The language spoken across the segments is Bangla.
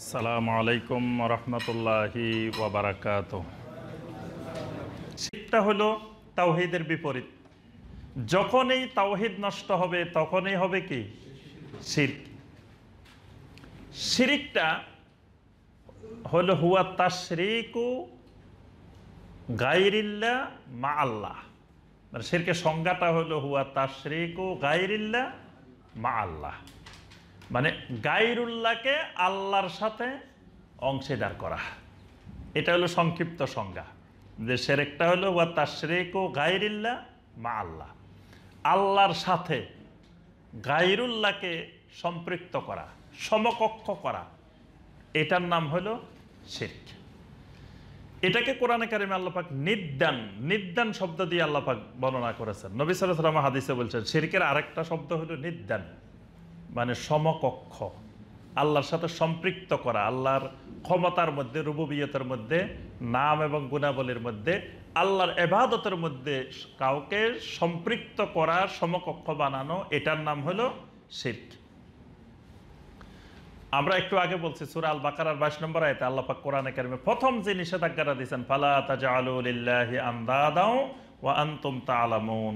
আসসালামু আলাইকুম রহমতুল্লাহি ওবরাকাত শিখটা হল তাওহিদের বিপরীত যখনই তাওহিদ নষ্ট হবে তখনই হবে কি শির্ক শিরিকটা হল হুয়া তাশরিকু গাইরিল্লা মা আল্লাহ মানে শিরকের সংজ্ঞাটা হলো হুয়া তাশরিকু গাইরিল্লা মা আল্লাহ মানে গাইরুল্লাহকে আল্লাহর সাথে অংশীদার করা এটা হলো সংক্ষিপ্ত সংজ্ঞা যে সেরেকটা হলো ওয়া তাশরেক ও গাইরুল্লাহ মা আল্লাহ আল্লাহর সাথে গাইরুল্লাহকে সম্পৃক্ত করা সমকক্ষ করা এটার নাম হলো শির্ক এটাকে কোরআনে কারিমে আল্লাপাক নিদ্যান নিদ্যান শব্দ দিয়ে আল্লাপাক বর্ণনা করেছেন নবী সাল্লাহ হাদিসে বলছেন শিরকের আরেকটা শব্দ হলো নিদ্যান মানে সমকক্ষ আল্লাহর সাথে সম্পৃক্ত করা আল্লাহর ক্ষমতার মধ্যে রুবুবিয়তের মধ্যে নাম এবং গুণাবলীর মধ্যে আল্লাহর এবাদতের মধ্যে কাউকে সম্পৃক্ত করা সমকক্ষ বানানো এটার নাম হল শির্ক আমরা একটু আগে বলছি সুরা আল বাকার বাইশ নম্বর আয়তে পাক কোরআন একাডেমি প্রথম যে নিষেধাজ্ঞাটা দিয়েছেন ফালা তাজা আন্দা আন্দাদাও ও আন্তম তা আলামুন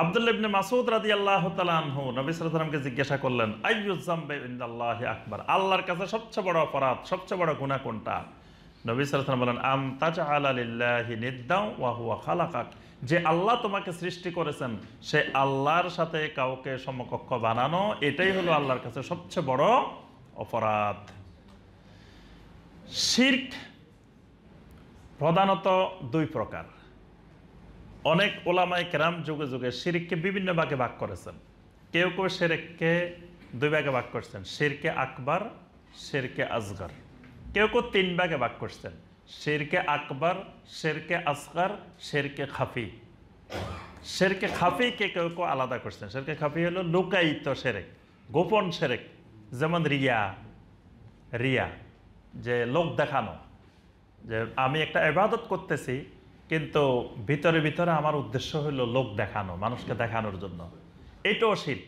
আবদুল্লা মাসুদ রাজি আল্লাহ তালাহু নবী সালামকে জিজ্ঞাসা করলেন আইয়ুজাম্বে ইন্দাল্লাহ আকবার আল্লাহর কাছে সবচেয়ে বড় অপরাধ সবচেয়ে বড় গুণা কোনটা নবী সালাম বলেন আম তাজ আলালিল্লাহি নিদ্দাও ওয়াহুয়া খালাকাক যে আল্লাহ তোমাকে সৃষ্টি করেছেন সে আল্লাহর সাথে কাউকে সমকক্ষ বানানো এটাই হলো আল্লাহর কাছে সবচেয়ে বড় অপরাধ শির্ক প্রধানত দুই প্রকার অনেক ওলামায় কেরাম যুগে যুগে শিরিককে বিভিন্ন ভাগে ভাগ করেছেন কেউ কেউ শেরেককে দুই ভাগে ভাগ করছেন শিরকে আকবর শেরকে আজগর কেউ কেউ তিন ভাগে ভাগ করছেন শেরকে আকবর শেরকে আসগর শেরকে খাফি শেরকে খাফিকে কেউ কেউ আলাদা করছেন শেরকে খাফি হলো লুকায়িত সেরেক গোপন সেরেক যেমন রিয়া রিয়া যে লোক দেখানো যে আমি একটা এবাদত করতেছি কিন্তু ভিতরে ভিতরে আমার উদ্দেশ্য হলো লোক দেখানো মানুষকে দেখানোর জন্য এটাও শীত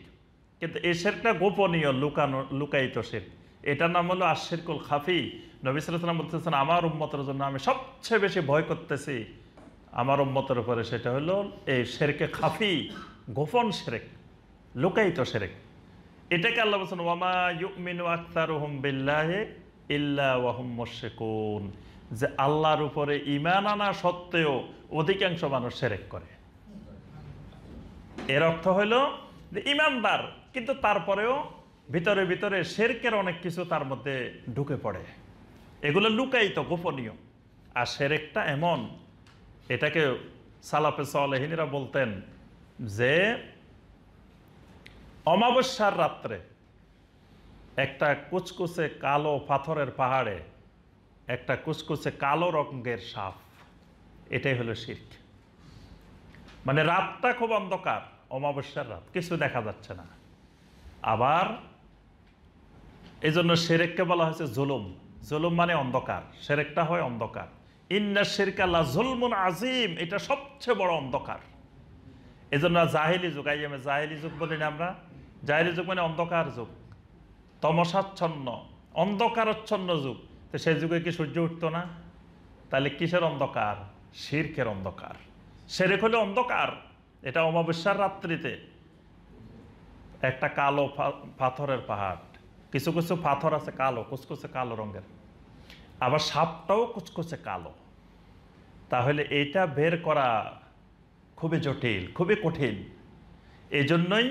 কিন্তু এই শেরটা গোপনীয় লুকানো লুকায়িত শের এটার নাম হলো আশিরকুল খাফি নবিসাম বলতেছেন আমার উম্মতের জন্য আমি সবচেয়ে বেশি ভয় করতেছি আমার উম্মতের উপরে সেটা হলো এই শেরকে খাফি গোপন সেরেক লুকায়িত শেরেক এটাকে আল্লাহ বলছেন ওয়ামা ইউমিন আখতার বিল্লাহে ইল্লা ওয়াহম মোশেকুন যে আল্লাহর উপরে ইমান আনা সত্ত্বেও অধিকাংশ মানুষ সেরেক করে এর অর্থ হইল যে ইমানদার কিন্তু তারপরেও ভিতরে ভিতরে শেরকের অনেক কিছু তার মধ্যে ঢুকে পড়ে এগুলো লুকায়িত গোপনীয় আর সেরেকটা এমন এটাকে সালাফে সালেহিনীরা বলতেন যে অমাবস্যার রাত্রে একটা কুচকুচে কালো পাথরের পাহাড়ে একটা কুচকুচে কালো রঙের সাপ এটাই হলো শির্ক মানে রাতটা খুব অন্ধকার অমাবস্যার রাত কিছু দেখা যাচ্ছে না আবার এই জন্য সেরেককে বলা হয়েছে জুলুম জুলুম মানে অন্ধকার সেরেকটা হয় অন্ধকার ইন্না শিরকাল্লা জুলমুন আজিম এটা সবচেয়ে বড় অন্ধকার এই জন্য জাহেলি যুগ আই আমি জাহেলি যুগ বলি না আমরা জাহেলি যুগ মানে অন্ধকার যুগ তমসাচ্ছন্ন অন্ধকারচ্ছন্ন যুগ তো সে যুগে কি সূর্য উঠতো না তাহলে কিসের অন্ধকার শিরকের অন্ধকার সেরেক হলে অন্ধকার এটা অমাবস্যার রাত্রিতে একটা কালো পাথরের পাহাড় কিছু কিছু পাথর আছে কালো কুচকুচে কালো রঙের আবার সাপটাও কুচকুচে কালো তাহলে এটা বের করা খুবই জটিল খুবই কঠিন এই জন্যই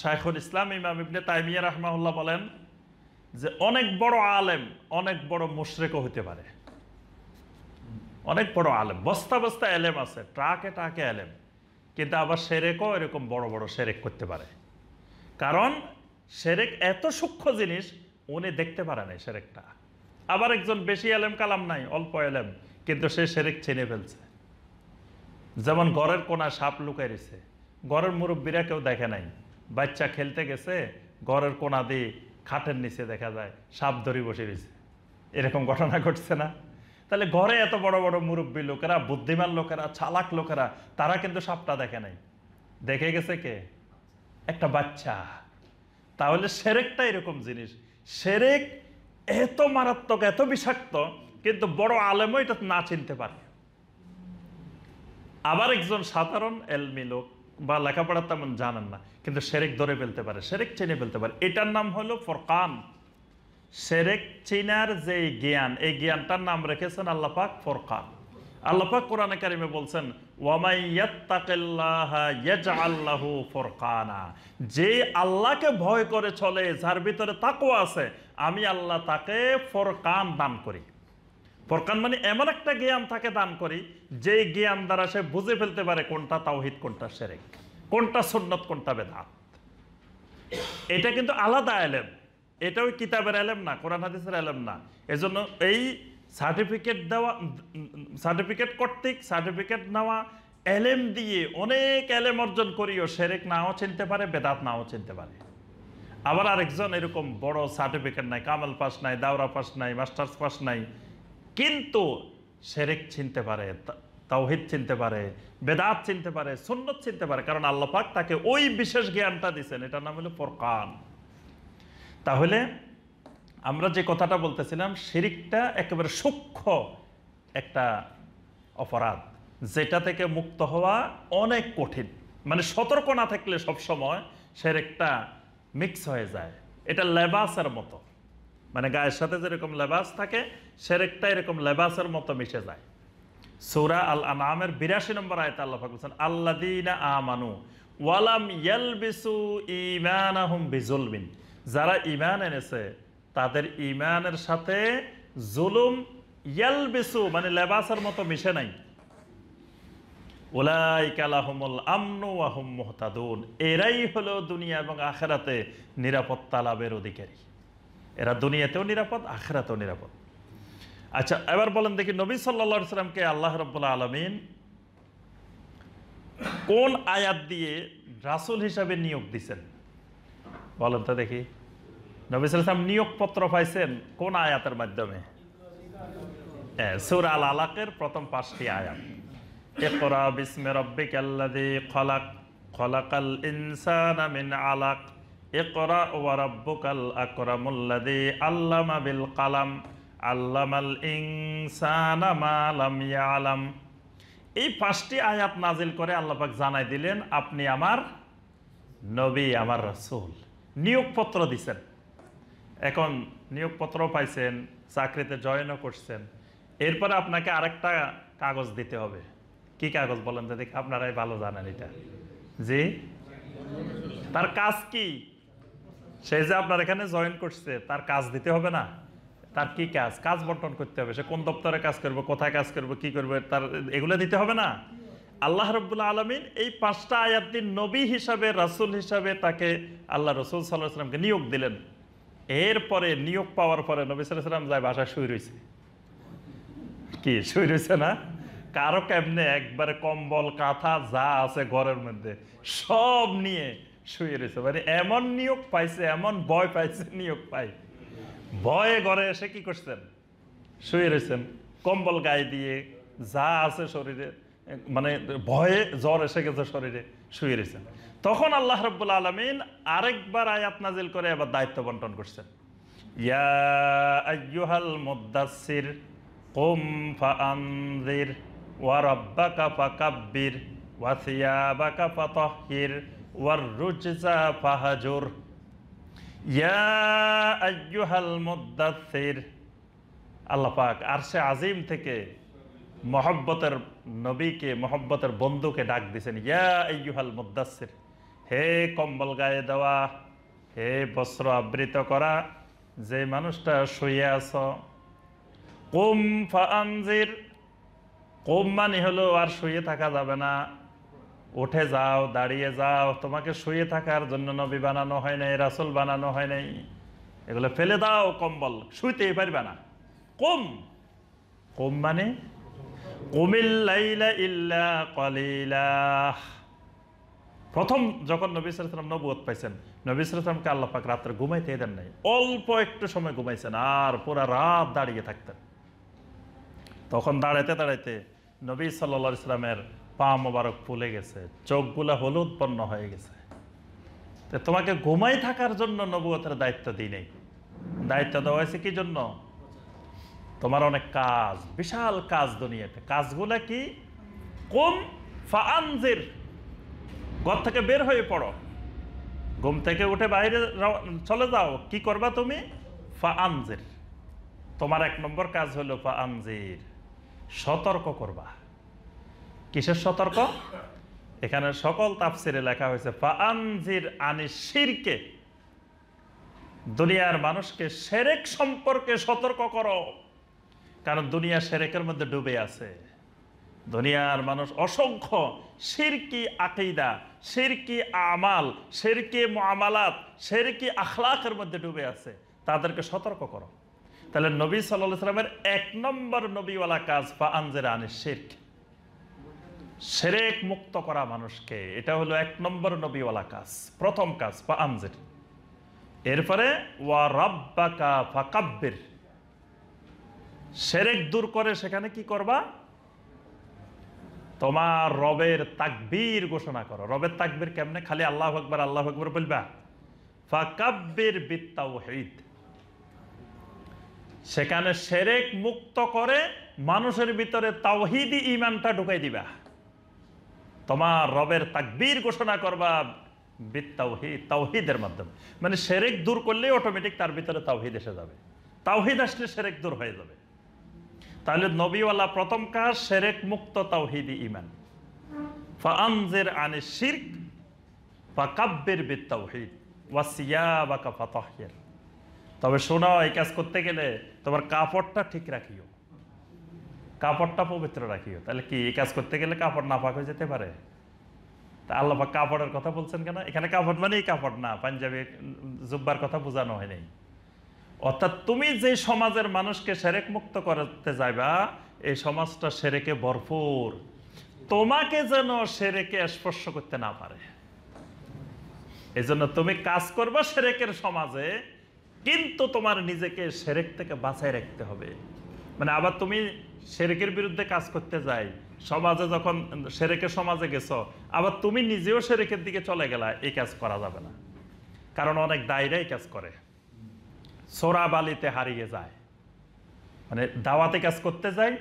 শাইখুল ইসলাম ইমাম ইবনে তাইমিয়া রহমাউল্লাহ বলেন যে অনেক বড় আলেম অনেক বড় মুশরেকও হতে পারে অনেক বড় আলেম বস্তা বস্তা এলেম আছে ট্রাকে ট্রাকে এলেম কিন্তু আবার সেরেকও এরকম বড় বড় সেরেক করতে পারে কারণ সেরেক এত সূক্ষ্ম জিনিস উনি দেখতে পারে নাই সেরেকটা আবার একজন বেশি এলেম কালাম নাই অল্প এলেম কিন্তু সে সেরেক চেনে ফেলছে যেমন ঘরের কোনা সাপ লুকাই রয়েছে ঘরের মুরব্বীরা কেউ দেখে নাই বাচ্চা খেলতে গেছে ঘরের কোনা দিয়ে খাটের নিচে দেখা যায় সাপ ধরি বসে রয়েছে এরকম ঘটনা ঘটছে না তাহলে ঘরে এত বড় বড় মুরব্বী লোকেরা বুদ্ধিমান লোকেরা চালাক লোকেরা তারা কিন্তু সাপটা দেখে নাই দেখে গেছে কে একটা বাচ্চা তাহলে সেরেকটা এরকম জিনিস সেরেক এত মারাত্মক এত বিষাক্ত কিন্তু বড় আলেমও এটা না চিনতে পারে আবার একজন সাধারণ এলমি লোক বা লেখাপড়া তেমন জানেন না কিন্তু সেরেক ধরে ফেলতে পারে সেরেক চিনে ফেলতে পারে এটার নাম হলো ফরকান সেরেক চিনার যে জ্ঞান এই জ্ঞানটার নাম রেখেছেন আল্লাপাক ফরকান আল্লাপাক কোরআনে কারিমে বলছেন ফরকানা যে আল্লাহকে ভয় করে চলে যার ভিতরে তাকও আছে আমি আল্লাহ তাকে ফরকান দান করি ফরকান মানে এমন একটা জ্ঞান তাকে দান করি যেই জ্ঞান দ্বারা সে বুঝে ফেলতে পারে কোনটা তাওহিদ কোনটা সেরেক কোনটা সন্ন্যত কোনটা বেদাত এটা কিন্তু আলাদা এলেম এটা ওই কিতাবের এলেম না কোরআন হাদিসের এলেম না এজন্য এই সার্টিফিকেট দেওয়া সার্টিফিকেট কর্তৃক সার্টিফিকেট নেওয়া এলেম দিয়ে অনেক এলেম অর্জন করিও সেরেক নাও চিনতে পারে বেদাত নাও চিনতে পারে আবার আরেকজন এরকম বড় সার্টিফিকেট নাই কামাল পাস নাই দাওরা পাস নাই মাস্টার্স পাস নাই কিন্তু শেরেক চিনতে পারে তাওহিদ চিনতে পারে বেদাত চিনতে পারে সুন্নত চিনতে পারে কারণ আল্লাপাক তাকে ওই বিশেষ জ্ঞানটা দিচ্ছেন এটার নাম হলো ফোরকান তাহলে আমরা যে কথাটা বলতেছিলাম শিরিকটা একেবারে সূক্ষ্ম একটা অপরাধ যেটা থেকে মুক্ত হওয়া অনেক কঠিন মানে সতর্ক না থাকলে সবসময় সের একটা মিক্স হয়ে যায় এটা লেবাসের মতো মানে গায়ের সাথে যেরকম লেবাস থাকে সেরেকটা এরকম লেবাসের মতো মিশে যায় সৌরা আল আনামের বিরাশি নম্বর আয়তা আল্লাহ পাক বলছেন আল্লাদিনা আমানু ওয়ালাম ইয়ালবিসু ইমানাহুম বিজুলবিন যারা ইমান এনেছে তাদের ইমানের সাথে জুলুম বিসু মানে লেবাসের মতো মিশে নাই ওলাইকালাহমুল আমনু আহম মোহতাদুন এরাই হলো দুনিয়া এবং আখেরাতে নিরাপত্তা লাভের অধিকারী এরা দুনিয়াতেও নিরাপদ আখেরাতেও নিরাপদ আচ্ছা এবার বলেন দেখি নবী সাল্লা সাল্লামকে আল্লাহ রব্বুল্লা আলমিন কোন আয়াত দিয়ে রাসুল হিসাবে নিয়োগ দিছেন বলেন তো দেখি নবী সাল্লাম নিয়োগপত্র পাইছেন কোন আয়াতের মাধ্যমে হ্যাঁ, সুর আল আলাকের প্রথম পাঁচটি আয়াত একরা বিসমে রব্বিক আল্লাদি খলাক খলাকাল ইনসান আলাক একরা ওয়ারাব্বকাল আকরামুল্লাদি আল্লামা বিল কালাম আল্লামাল ইংসানামালাম আলাম এই পাঁচটি আয়াত নাজিল করে আল্লাপাক জানাই দিলেন আপনি আমার নবী আমার রসুল নিয়োগপত্র দিছেন এখন নিয়োগপত্র পাইছেন চাকরিতে জয়েনও করছেন এরপরে আপনাকে আরেকটা কাগজ দিতে হবে কি কাগজ বলেন তো দেখি আপনারাই ভালো জানেন এটা জি তার কাজ কি সে যে আপনার এখানে জয়েন করছে তার কাজ দিতে হবে না তার কি কাজ কাজ বন্টন করতে হবে সে কোন দপ্তরে কাজ করবে কোথায় কাজ করবে কি করবে তার এগুলো দিতে হবে না আল্লাহ রবুল্লা আলমিন এই পাঁচটা আয়াতটি নবী হিসাবে রাসুল হিসাবে তাকে আল্লাহ রসুল সাল্লাহ সাল্লামকে নিয়োগ দিলেন এরপরে নিয়োগ পাওয়ার পরে নবী সাল্লাম যায় বাসায় শুয়ে রয়েছে কি শুয়ে রয়েছে না কারো কেমনে একবারে কম্বল কাঁথা যা আছে ঘরের মধ্যে সব নিয়ে শুয়ে রয়েছে মানে এমন নিয়োগ পাইছে এমন ভয় পাইছে নিয়োগ পাই ভয়ে ঘরে এসে কি করছেন শুয়ে রয়েছেন কম্বল গায়ে দিয়ে যা আছে শরীরে মানে ভয়ে জ্বর এসে গেছে শরীরে শুয়ে রয়েছেন তখন আল্লাহ রব্বুল আলমিন আরেকবার আয়াত নাজিল করে এবার দায়িত্ব বন্টন করছেন ইয়াহাল মুদাসির কুম ফান্দির ওয়ারব্বাকা ফাকাব্বির ওয়াসিয়াবাকা ফাতহির আল্লাপাক আর সে আজিম থেকে মহব্বতের নবীকে মহব্বতের বন্ধুকে ডাক ইয়া ইয়াহাল মুদাসির হে কম্বল গায়ে দেওয়া হে বস্ত্র আবৃত করা যে মানুষটা শুয়ে আস কুম ফির কুম মানে হলো আর শুয়ে থাকা যাবে না উঠে যাও দাঁড়িয়ে যাও তোমাকে শুয়ে থাকার জন্য নবী বানানো হয় নাই রাসুল বানানো হয় নাই এগুলো ফেলে দাও কম্বল শুইতেই পারবে না কম কম মানে কুমিল্লাইলা ইল্লা কলিলা প্রথম যখন নবী সালাম নবুত পাইছেন নবী সালামকে আল্লাপাক রাত্রে ঘুমাইতে দেন নাই অল্প একটু সময় ঘুমাইছেন আর পুরা রাত দাঁড়িয়ে থাকতেন তখন দাঁড়াইতে দাঁড়াইতে নবী সাল্লা ইসলামের পা মোবারক ফুলে গেছে চোখগুলা হলুদ উৎপন্ন হয়ে গেছে তোমাকে ঘুমাই থাকার জন্য নবুয়তের দায়িত্ব দিই নেই দায়িত্ব দেওয়া হয়েছে কি জন্য তোমার অনেক কাজ বিশাল কাজ দুনিয়াতে কাজগুলা কি কম ফানজির ঘর থেকে বের হয়ে পড়ো ঘুম থেকে উঠে বাইরে চলে যাও কি করবা তুমি ফানজির তোমার এক নম্বর কাজ হলো ফানজির সতর্ক করবা কিসের সতর্ক এখানে সকল তাফসিরে লেখা হয়েছে ফাঞ্জির আনি শিরকে দুনিয়ার মানুষকে সেরেক সম্পর্কে সতর্ক করো কারণ দুনিয়া সেরেকের মধ্যে ডুবে আছে দুনিয়ার মানুষ অসংখ্য সিরকি আকিদা সিরকি আমাল সিরকি মামালাত সিরকি আখলাখের মধ্যে ডুবে আছে তাদেরকে সতর্ক করো তাহলে নবী সাল্লা সাল্লামের এক নম্বর নবীওয়ালা কাজ বা আনি আনে সেরেক মুক্ত করা মানুষকে এটা হলো এক নম্বর নবীওয়ালা কাজ প্রথম কাজ বা আমজের এরপরে ওয়া রাব্বাকা ফাকাব্বির সেরেক দূর করে সেখানে কি করবা তোমার রবের তাকবীর ঘোষণা করো রবের তাকবীর কেমনে খালি আল্লাহ আকবর আল্লাহ আকবর বলবা ফাকাব্বির বিত্তাউহিদ সেখানে সেরেক মুক্ত করে মানুষের ভিতরে তাওহিদি ইমানটা ঢুকাই দিবা তোমার রবের তাকবির ঘোষণা করবা বিদ তাওহিদ তাওহিদের মাধ্যমে মানে সেরেক দূর করলেই অটোমেটিক তার ভিতরে তাওহিদ এসে যাবে তাওহিদ আসলে সেরেক দূর হয়ে যাবে তাহলে নবীওয়ালা প্রথম কাজ সেরেক মুক্ত তাওহিদ ইমান ফানজের আনে শির্ক বা কাব্যের বিদ তাওহিদ ওয়াসিয়া বা কাফা তহের তবে শোনাও এই কাজ করতে গেলে তোমার কাপড়টা ঠিক রাখিও কাপড়টা পবিত্র রাখিও তাহলে কি এই কাজ করতে গেলে কাপড় না পাক হয়ে যেতে পারে তা আল্লাপাক কাপড়ের কথা বলছেন কেন এখানে কাপড় মানেই কাপড় না পাঞ্জাবি জুব্বার কথা বোঝানো হয়নি অর্থাৎ তুমি যে সমাজের মানুষকে সেরেক মুক্ত করতে যাইবা এই সমাজটা সেরেকে ভরপুর তোমাকে যেন সেরেকে স্পর্শ করতে না পারে জন্য তুমি কাজ করবা সেরেকের সমাজে কিন্তু তোমার নিজেকে সেরেক থেকে বাঁচায় রাখতে হবে মানে আবার তুমি সেরেকের বিরুদ্ধে কাজ করতে যাই সমাজে যখন সেরেকে সমাজে গেছো আবার তুমি নিজেও সেরেকের দিকে চলে গেলা এই কাজ করা যাবে না কারণ অনেক দায়রাই এই কাজ করে সোরা বালিতে হারিয়ে যায় মানে দাওয়াতে কাজ করতে যাই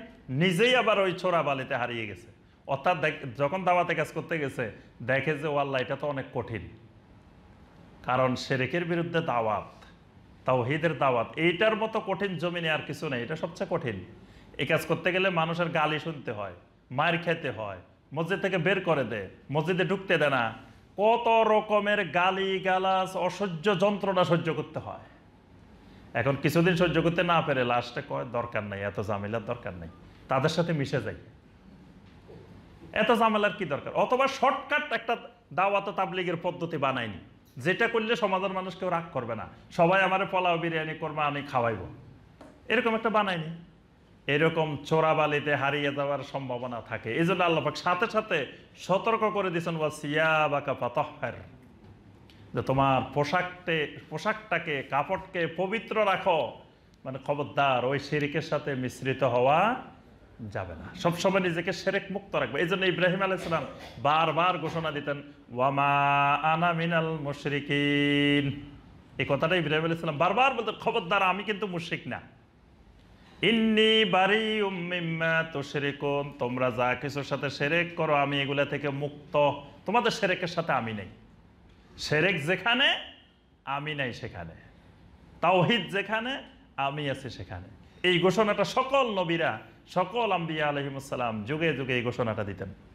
নিজেই আবার ওই ছোরা বালিতে হারিয়ে গেছে অর্থাৎ যখন দাওয়াতে কাজ করতে গেছে দেখে যে ওয়াল্লাহ এটা তো অনেক কঠিন কারণ সেরেকের বিরুদ্ধে দাওয়াত তাওহিদের দাওয়াত এইটার মতো কঠিন জমিনে আর কিছু নেই এটা সবচেয়ে কঠিন এই কাজ করতে গেলে মানুষের গালি শুনতে হয় মার খেতে হয় মসজিদ থেকে বের করে দে মসজিদে ঢুকতে দেয় না কত রকমের গালি গালাস অসহ্য যন্ত্রণা সহ্য করতে হয় এখন কিছুদিন সহ্য করতে না পেরে লাস্টে কয় দরকার নাই এত ঝামেলার দরকার নেই তাদের সাথে মিশে যাই এত ঝামেলার কি দরকার অথবা শর্টকাট একটা দাওয়াত তাবলিগের পদ্ধতি বানায়নি যেটা করলে সমাজের মানুষ কেউ রাগ করবে না সবাই আমার পোলাও বিরিয়ানি করবো আমি খাওয়াইব এরকম একটা বানায়নি এরকম চোরাবালিতে হারিয়ে যাওয়ার সম্ভাবনা থাকে এই জন্য আল্লাপাক সাথে সাথে সতর্ক করে দিয়েছেন বা সিয়া বাঁকা পাতহের যে তোমার পোশাকটে পোশাকটাকে কাপড়কে পবিত্র রাখো মানে খবরদার ওই শেরিকের সাথে মিশ্রিত হওয়া যাবে না সবসময় নিজেকে সেরেক মুক্ত রাখবে এই জন্য ইব্রাহিম আলাইসালাম বারবার ঘোষণা দিতেন ওয়ামা আনা মিনাল মুশরিকিন এই কথাটা ইব্রাহিম আলাইসালাম বারবার বলতেন খবরদার আমি কিন্তু মুশ্রিক না ইন্নি বাড়ি উম্মিম্মা তো সেরেকম তোমরা যা কিছুর সাথে সেরেক করো আমি এগুলা থেকে মুক্ত তোমাদের সেরেকের সাথে আমি নেই সেরেক যেখানে আমি নাই সেখানে তাওহিদ যেখানে আমি আছি সেখানে এই ঘোষণাটা সকল নবীরা সকল আম্বিয়া আলহিমসালাম যুগে যুগে এই ঘোষণাটা দিতেন